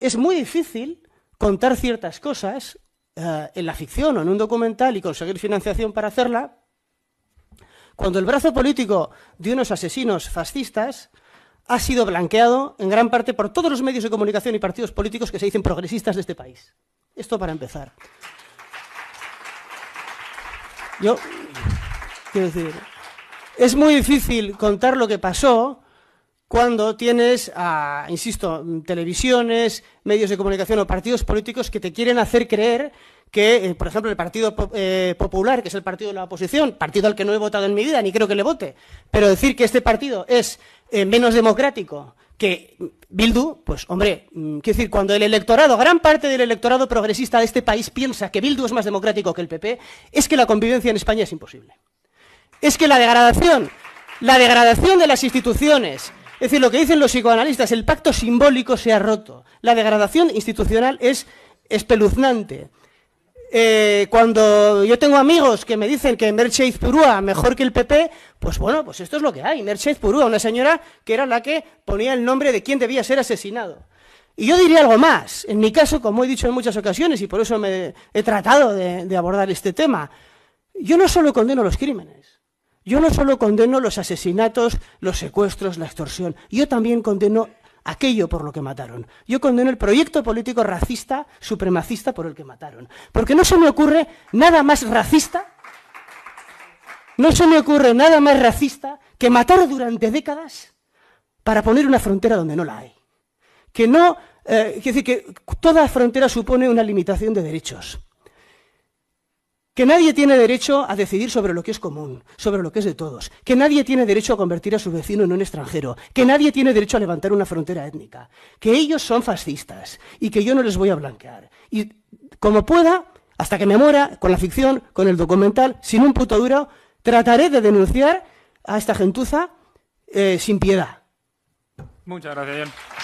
es muy difícil contar ciertas cosas eh, en la ficción o en un documental y conseguir financiación para hacerla cuando el brazo político de unos asesinos fascistas ha sido blanqueado en gran parte por todos los medios de comunicación y partidos políticos que se dicen progresistas de este país. Esto para empezar. Yo quiero decir, es muy difícil contar lo que pasó cuando tienes, ah, insisto, televisiones, medios de comunicación o partidos políticos que te quieren hacer creer que, eh, por ejemplo, el Partido eh, Popular, que es el partido de la oposición, partido al que no he votado en mi vida, ni creo que le vote, pero decir que este partido es eh, menos democrático que Bildu, pues hombre, mm, quiero decir, cuando el electorado, gran parte del electorado progresista de este país piensa que Bildu es más democrático que el PP, es que la convivencia en España es imposible. Es que la degradación, la degradación de las instituciones, es decir, lo que dicen los psicoanalistas, el pacto simbólico se ha roto. La degradación institucional es espeluznante. Eh, cuando yo tengo amigos que me dicen que Purúa Purúa mejor que el PP, pues bueno, pues esto es lo que hay. Mercedes Purúa, una señora que era la que ponía el nombre de quien debía ser asesinado. Y yo diría algo más. En mi caso, como he dicho en muchas ocasiones, y por eso me he tratado de abordar este tema, yo no solo condeno los crímenes, yo no solo condeno los asesinatos, los secuestros, la extorsión, yo también condeno aquello por lo que mataron. Yo condeno el proyecto político racista, supremacista por el que mataron. Porque no se me ocurre nada más racista, no se me ocurre nada más racista que matar durante décadas para poner una frontera donde no la hay. Que no, eh, decir, que toda frontera supone una limitación de derechos que nadie tiene derecho a decidir sobre lo que es común, sobre lo que es de todos, que nadie tiene derecho a convertir a su vecino en un extranjero, que nadie tiene derecho a levantar una frontera étnica, que ellos son fascistas y que yo no les voy a blanquear. Y como pueda, hasta que me muera, con la ficción, con el documental, sin un puto duro, trataré de denunciar a esta gentuza eh, sin piedad. Muchas gracias,